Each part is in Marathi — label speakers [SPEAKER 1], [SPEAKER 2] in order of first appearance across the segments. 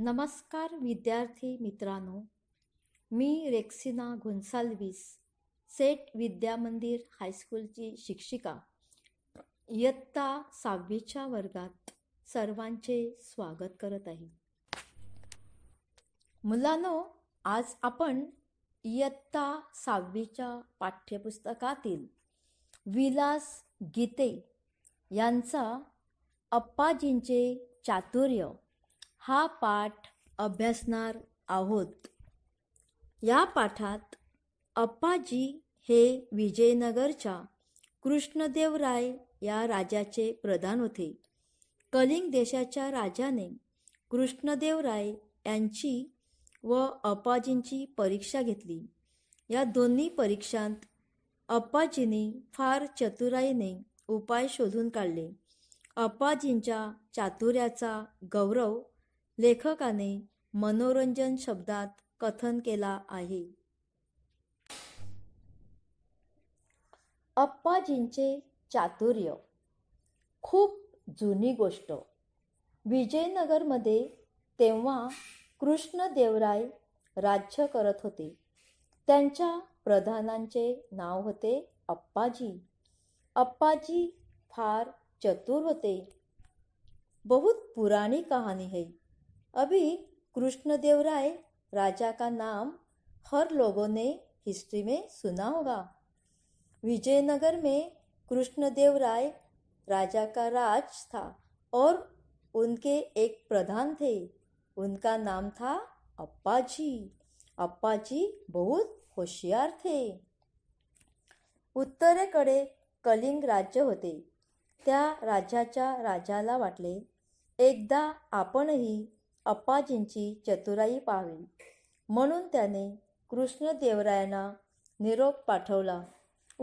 [SPEAKER 1] नमस्कार विद्यार्थी मित्रांनो मी रेक्सिना घोन्साल्विस सेट विद्यामंदिर हायस्कूलची शिक्षिका इयत्ता सहावीच्या वर्गात सर्वांचे स्वागत करत आहे मुलांनो आज आपण इयत्ता सहावीच्या पाठ्यपुस्तकातील विलास गीते यांचा अप्पाजींचे चातुर्य हा पाठ अभ्यासणार आहोत या पाठात अप्पाजी हे विजयनगरच्या कृष्णदेवराय या राजाचे प्रधान होते कलिंग देशाच्या राजाने कृष्णदेवराय यांची व अप्पाजींची परीक्षा घेतली या दोन्ही परीक्षांत अप्पाजीने फार चतुराईने उपाय शोधून काढले अप्पाजींच्या चातुर्याचा गौरव लेखकाने मनोरंजन शब्दात कथन केला आहे अप्पाजींचे चातुर्य खूप जुनी गोष्ट विजयनगरमध्ये तेव्हा कृष्णदेवराय राज्य करत होते त्यांच्या प्रधानांचे नाव होते अप्पाजी अप्पाजी फार चतुर होते बहुत पुराणी कहाणी है अभी कृष्णदेव राय राजा का नाम हर लोगों ने हिस्ट्री में सुना होगा विजयनगर में कृष्णदेव राय राजा का राज था और उनके एक प्रधान थे उनका नाम था अप्पा जी अप्पा जी बहुत होशियार थे उत्तरेकडे कलिंग राज्य होते त्या राज्याच्या राजाला वाटले एकदा आपणही अप्पाजींची चतुराई पाहावी म्हणून त्याने कृष्णदेवरायांना निरोप पाठवला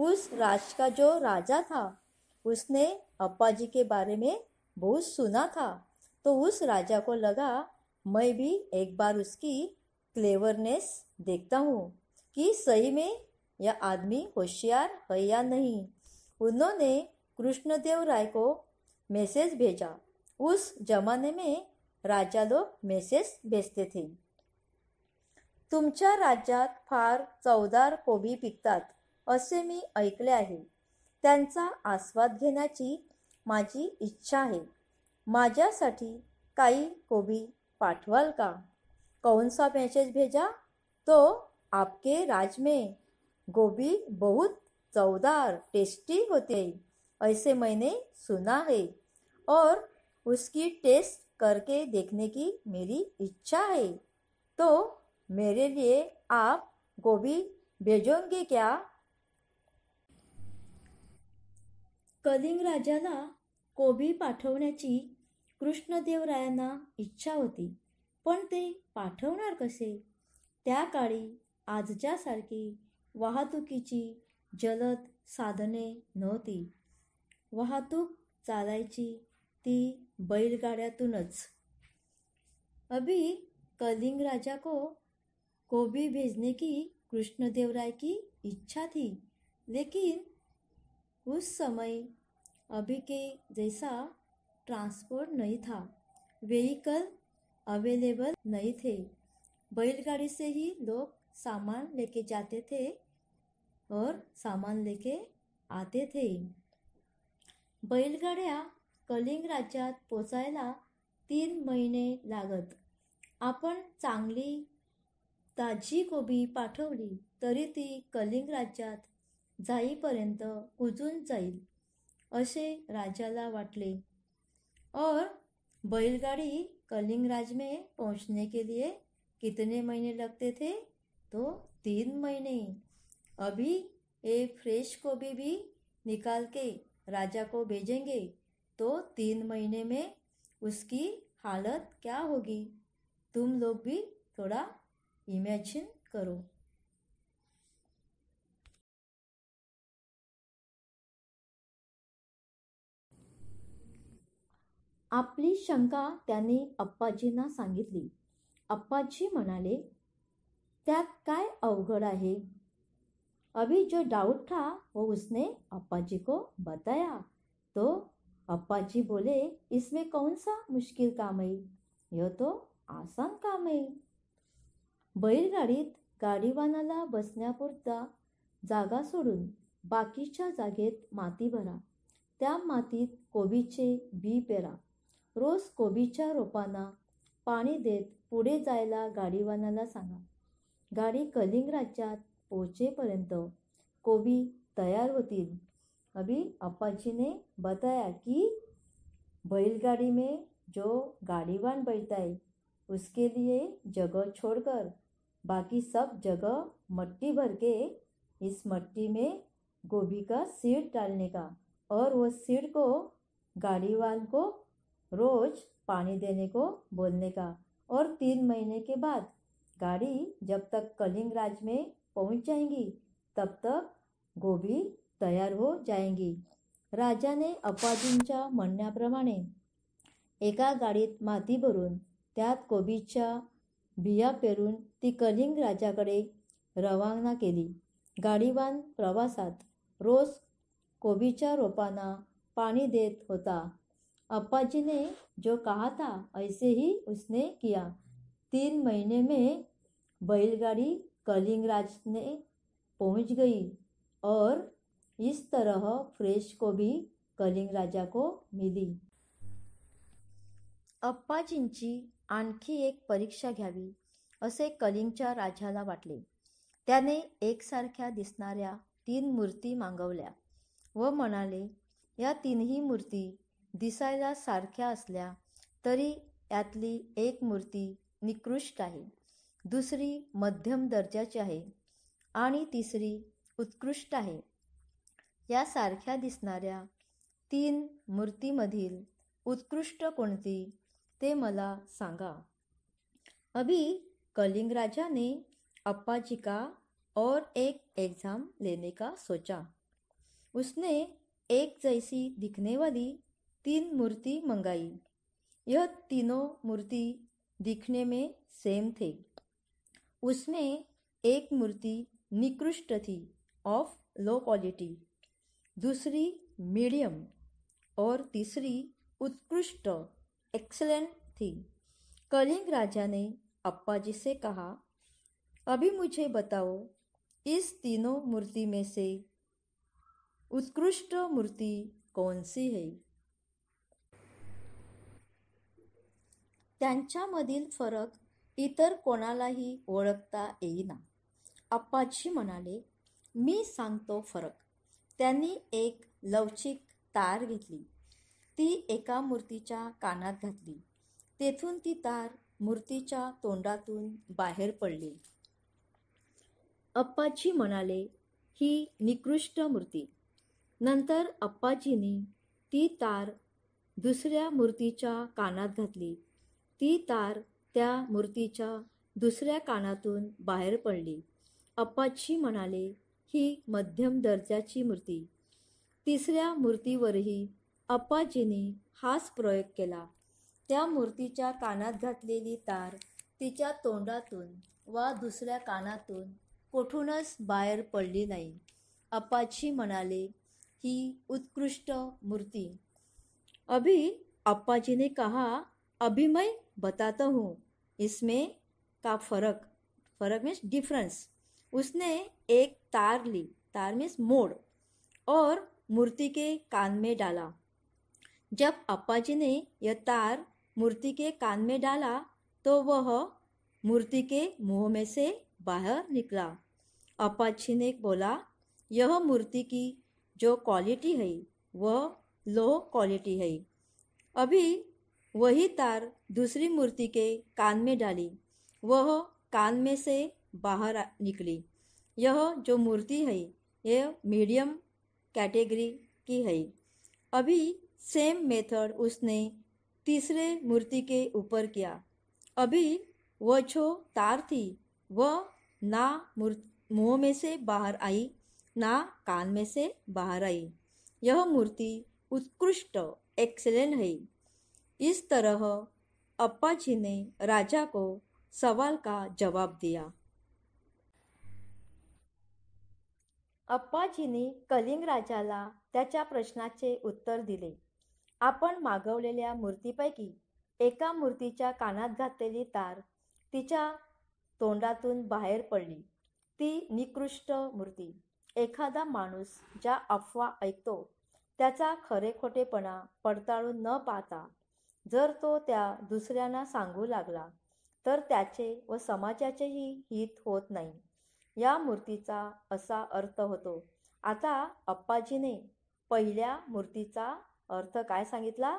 [SPEAKER 1] उस राज का जो राजा था उसने अप्पाजी के बारे में बहुत सुना था तो उस राजा को लगा मैं भी एक बार उसकी क्लेवरनेस देखता हूँ कि सही में यह आदमी होशियार है या नहीं उन्होंने कृष्णदेव राय को मैसेज भेजा उस जमाने में राजा लोक मेसेज भेजते थे तुमच्या राज्यात फार चवदार कोबी पिकतात असे मी ऐकले आहे त्यांचा आस्वाद घेण्याची माझी इच्छा आहे माझ्यासाठी काही कोबी पाठवाल का कौनसा मेसेज भेजा तो आपके राज में गोभी बहुत चवदार टेस्टी होते ऐसे मैंने सुना है और उसकी टेस्ट करके देखने की मेरी इच्छा है तो मेरे लिए आप गोभी भेजोगे क्या कलिंग राजाला कोबी पाठवण्याची कृष्णदेवरायांना इच्छा होती पण ते पाठवणार कसे त्या काळी आजच्यासारखी वाहतुकीची जलद साधने नव्हती वाहतूक चालायची ती बैलगाड़ियातूनच अभी कलिंग राजा को गोभी भेजने की कृष्णदेव राय की इच्छा थी लेकिन उस समय अभी के जैसा ट्रांसपोर्ट नहीं था व्हीकल अवेलेबल नहीं थे बैलगाड़ी से ही लोग सामान लेके जाते थे और सामान लेके आते थे बैलगाड़ियाँ कलिंग राज्यात पोचायला तीन महिने लागत आपण चांगली ताजी कोबी पाठवली तरी ती कलिंग राज्यात जाईपर्यंत कुजून जाईल असे राजाला वाटले और बैलगाड़ी कलिंग राज में पहुंचने के लिए कितने महीने लगते थे तो तीन महीने अभी एक फ्रेश कोबी भी निकाल के राजा को भेजेंगे तो तीन महीने में उसकी हालत क्या होगी तुम लोग भी थोड़ा इमेजिन करो आपली शंका त्याने अप्पाजींना सांगितली अप्पाजी म्हणाले त्यात काय अवगढ़ है अभी जो डाउट था वो उसने अप्पाजी को बताया तो पप्पा बोले इसमें कौन सा मुश्किल काम है यह तो आसान काम आहे बैलगाडीत गाडीवानाला बसण्यापुरता जागा सोडून बाकीच्या जागेत माती भरा त्या मातीत कोबीचे बी पेरा रोज कोबीच्या रोपांना पाणी देत पुढे जायला गाडीवानाला सांगा गाडी कलिंग राज्यात पोचेपर्यंत कोबी तयार होतील अभी अप्पा जी ने बताया कि बैलगाड़ी में जो गाड़ीवान बैठता है उसके लिए जगह छोड़कर बाकी सब जगह मट्टी भर के इस मट्टी में गोभी का सीड डालने का और वो सीड को गाड़ीवान को रोज पानी देने को बोलने का और तीन महीने के बाद गाड़ी जब तक कलिंग राज में पहुंच जाएंगी तब तक गोभी तयार हो जाएंगी राजाने अपाजींच्या म्हणण्याप्रमाणे एका गाडीत माती भरून त्यात कोबीच्या बिया पेरून ती कलिंग राजाकडे रवाना केली गाडीवान प्रवासात रोज कोबीच्या रोपांना पाणी देत होता अप्पाजीने जो कहा था ऐसे ही उसने किया तीन महिने में बैलगाड़ी कलिंगराजने राजने पहुंच गई और इस तरह फ्रेश को भी कलिंग राजा को मिली अप्पाजींची आणखी एक परीक्षा घ्यावी असे कलिंगच्या राजाला वाटले त्याने एकसारख्या दिसणाऱ्या तीन मूर्ती मागवल्या व म्हणाले या तीनही मूर्ती दिसायला सारख्या असल्या तरी यातली एक मूर्ती निकृष्ट आहे दुसरी मध्यम दर्जाची आहे आणि तिसरी उत्कृष्ट आहे या यासारख्या दिसणाऱ्या तीन मूर्तीमधील उत्कृष्ट कोणती ते मला सांगा अभी कलिंग राजाने ने का और एक एग्ज़ाम लेने का सोचा उसने एक जैसी दिखने वाली तीन मूर्ति मंगाई यह तीनों मूर्ति दिखने में सेम थे उसने एक मूर्ति निकृष्ट थी ऑफ लो क्वालिटी दुसरी मीडियम और तीसरी उत्कृष्ट एक्सलेंट थी कलिंग राजा ने अप्पाजी से कहा अभी मुझे बताओ इस तीनों मूर्ति में से उत्कृष्ट मूर्ति कौन सी है त्यांच्यामधील फरक इतर कोणालाही ओळखता येईना अप्पाजी म्हणाले मी सांगतो फरक त्यांनी एक लवचिक तार घेतली ती एका मूर्तीच्या कानात घातली तेथून ती तार मूर्तीच्या तोंडातून बाहेर पडली अप्पाजी म्हणाले ही निकृष्ट मूर्ती नंतर अप्पाजींनी ती तार दुसऱ्या मूर्तीच्या कानात घातली ती तार त्या मूर्तीच्या दुसऱ्या कानातून बाहेर पडली अप्पाजी म्हणाले ही मध्यम दर्जाची मूर्ती तिसऱ्या मूर्तीवरही अप्पाजीने हाच प्रयोग केला त्या मूर्तीच्या कानात घातलेली तार तिच्या तोंडातून वा दुसऱ्या कानातून कोठूनच बाहेर पडली नाही अप्पाजी म्हणाले ही उत्कृष्ट मूर्ती अभि अप्पाजी कहा अभिमय बताता हूँ इसमें का फरक फरक मीन्स डिफरन्स उसने एक तार ली तार मीन्स मोड़ और मूर्ति के कान में डाला जब अप्पा जी ने यह तार मूर्ति के कान में डाला तो वह मूर्ति के मुंह में से बाहर निकला अप्पा जी ने बोला यह मूर्ति की जो क्वालिटी है वह लो क्वालिटी है अभी वही तार दूसरी मूर्ति के कान में डाली वह कान में से बाहर निकली यह जो मूर्ति है यह मीडियम कैटेगरी की है अभी सेम मेथड उसने तीसरे मूर्ति के ऊपर किया अभी वह जो तार थी वह ना मुंह में से बाहर आई ना कान में से बाहर आई यह मूर्ति उत्कृष्ट एक्सेलेंट है इस तरह अप्पा जी ने राजा को सवाल का जवाब दिया अप्पाजींनी कलिंग राजाला त्याच्या प्रश्नाचे उत्तर दिले आपण मागवलेल्या मूर्तीपैकी एका मूर्तीच्या कानात घातलेली तार तिच्या तोंडातून बाहेर पडली ती निकृष्ट मूर्ती एखादा माणूस ज्या अफवा ऐकतो त्याचा खरेखोटेपणा पडताळून न पाहता जर तो त्या दुसऱ्यांना सांगू लागला तर त्याचे व समाजाचेही हित होत नाही या मूर्तीचा असा अर्थ होतो आता अप्पाजीने पहिल्या मूर्तीचा अर्थ काय सांगितला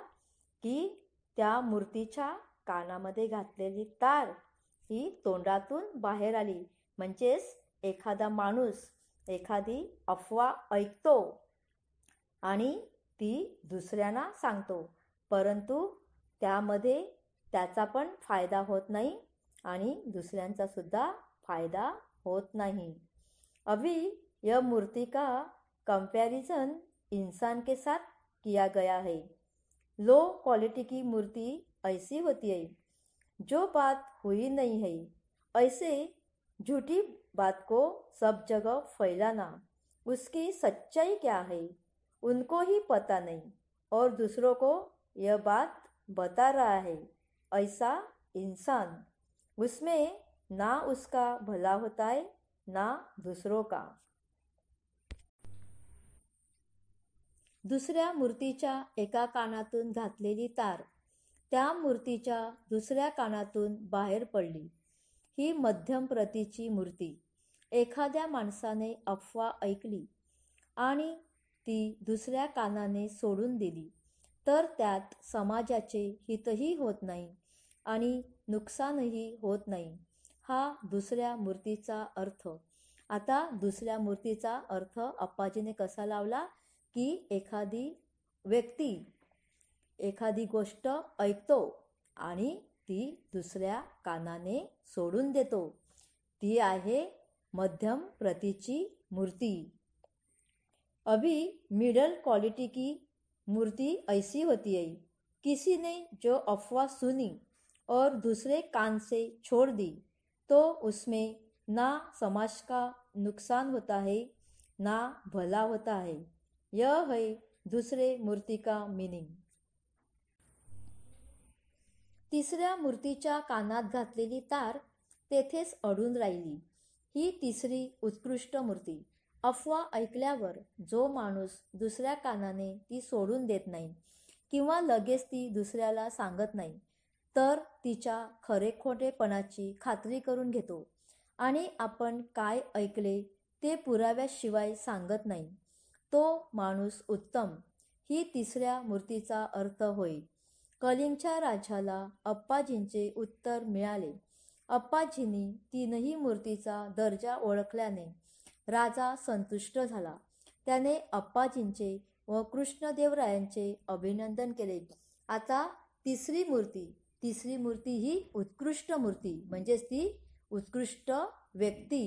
[SPEAKER 1] की त्या मूर्तीच्या कानामध्ये घातलेली तार ही तोंडातून बाहेर आली म्हणजेच एखादा माणूस एखादी अफवा ऐकतो आणि ती दुसऱ्यांना सांगतो परंतु त्यामध्ये त्याचा पण फायदा होत नाही आणि दुसऱ्यांचासुद्धा फायदा होत नहीं अभी यह मूर्ति का कंपैरिजन इंसान के साथ किया गया है लो क्वालिटी की मूर्ति ऐसी होती है जो बात हुई नहीं है ऐसे झूठी बात को सब जगह फैलाना उसकी सच्चाई क्या है उनको ही पता नहीं और दूसरों को यह बात बता रहा है ऐसा इंसान उसमें ना उसका भला होता है ना दुसरो का दुसऱ्या मूर्तीच्या एका कानातून घातलेली तार त्या मूर्तीच्या दुसऱ्या कानातून बाहेर पडली ही मध्यम प्रतीची मूर्ती एखाद्या माणसाने अफवा ऐकली आणि ती दुसऱ्या कानाने सोडून दिली तर त्यात समाजाचे हितही होत नाही आणि नुकसानही होत नाही हा दुसऱ्या मूर्तीचा अर्थ आता दुसऱ्या मूर्तीचा अर्थ अप्पाजीने कसा लावला की एखादी व्यक्ती एखादी गोष्ट ऐकतो आणि ती दुसऱ्या कानाने सोडून देतो ती आहे मध्यम प्रतीची मूर्ती अभी मिडल क्वालिटी की मूर्ती ऐसी होती आहे किसी ने जो अफवा सुनी और दूसरे कान से छोड़ दी तो उसमें ना समाज का नुकसान होता है ना भला होता है यह है दूसरे मूर्ति का मिनिंग तिसऱ्या मूर्तीच्या कानात घातलेली तार तेथेच अडून राहिली ही तिसरी उत्कृष्ट मूर्ती अफवा ऐकल्यावर जो माणूस दुसऱ्या कानाने ती सोडून देत नाही किंवा लगेच ती दुसऱ्याला सांगत नाही तर तिच्या खरेखोटेपणाची खात्री करून घेतो आणि आपण काय ऐकले ते पुराव्याशिवाय सांगत नाही तो माणूस उत्तम ही तिसऱ्या मूर्तीचा अर्थ होईल कलिंगच्या राजाला अप्पाजींचे उत्तर मिळाले अप्पाजींनी तीनही मूर्तीचा दर्जा ओळखल्याने राजा संतुष्ट झाला त्याने अप्पाजींचे व कृष्णदेवरायांचे अभिनंदन केले आता तिसरी मूर्ती तिसरी मूर्ती ही उत्कृष्ट मूर्ती म्हणजेच ती उत्कृष्ट व्यक्ती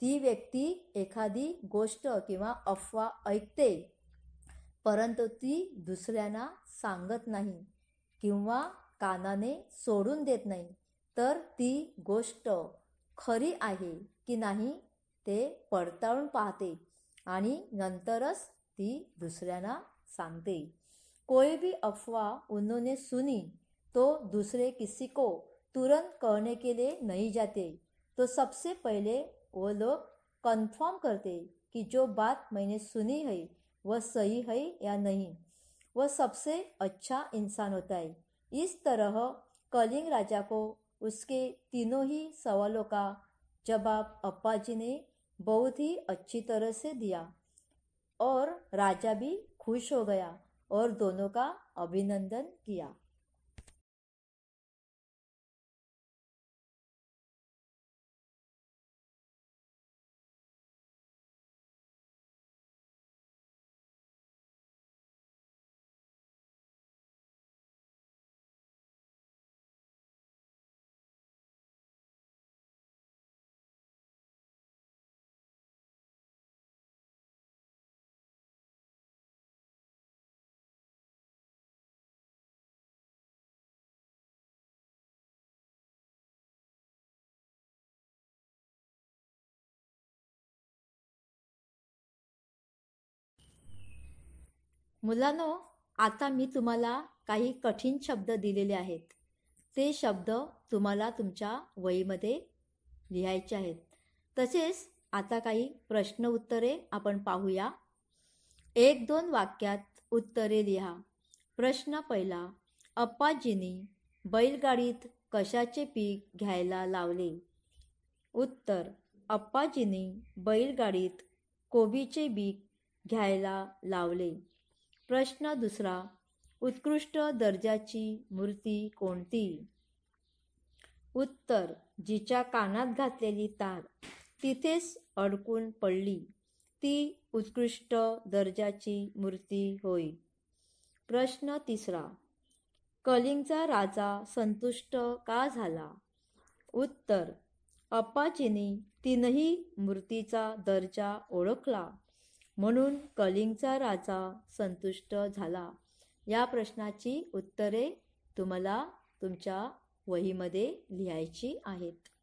[SPEAKER 1] ती व्यक्ती एखादी गोष्ट किंवा अफवा ऐकते परंतु ती दुसऱ्यांना सांगत नाही किंवा कानाने सोडून देत नाही तर ती गोष्ट खरी आहे की नाही ते पडताळून पाहते आणि नंतरच ती दुसऱ्यांना सांगते कोई भी अफवा उन्होंने सुनी तो दूसरे किसी को तुरंत कहने के लिए नहीं जाते तो सबसे पहले वो लोग कंफर्म करते कि जो बात मैंने सुनी है वह सही है या नहीं वह सबसे अच्छा इंसान होता है इस तरह कलिंग राजा को उसके तीनों ही सवालों का जवाब अप्पा जी ने बहुत ही अच्छी तरह से दिया और राजा भी खुश हो गया और दोनों का अभिनंदन किया मुलांनो आता मी तुम्हाला काही कठीण शब्द दिलेले आहेत ते शब्द तुम्हाला तुमच्या वहीमध्ये लिहायचे आहेत तसेच आता काही प्रश्न उत्तरे आपण पाहूया एक दोन वाक्यात उत्तरे लिहा प्रश्न पहिला अप्पाजींनी बैलगाडीत कशाचे पीक घ्यायला लावले उत्तर अप्पाजींनी बैलगाडीत कोबीचे बीक घ्यायला लावले प्रश्न दुसरा उत्कृष्ट दर्जाची मूर्ती कोणती उत्तर जिच्या कानात घातलेली तार तिथेच अडकून पडली ती उत्कृष्ट दर्जाची मूर्ती होई प्रश्न तिसरा कलिंगचा राजा संतुष्ट का झाला उत्तर अप्पाजीनी तीनही मूर्तीचा दर्जा ओळखला म्हणून कलिंगचा राजा संतुष्ट झाला या प्रश्नाची उत्तरे तुम्हाला तुमच्या वहीमध्ये लिहायची आहेत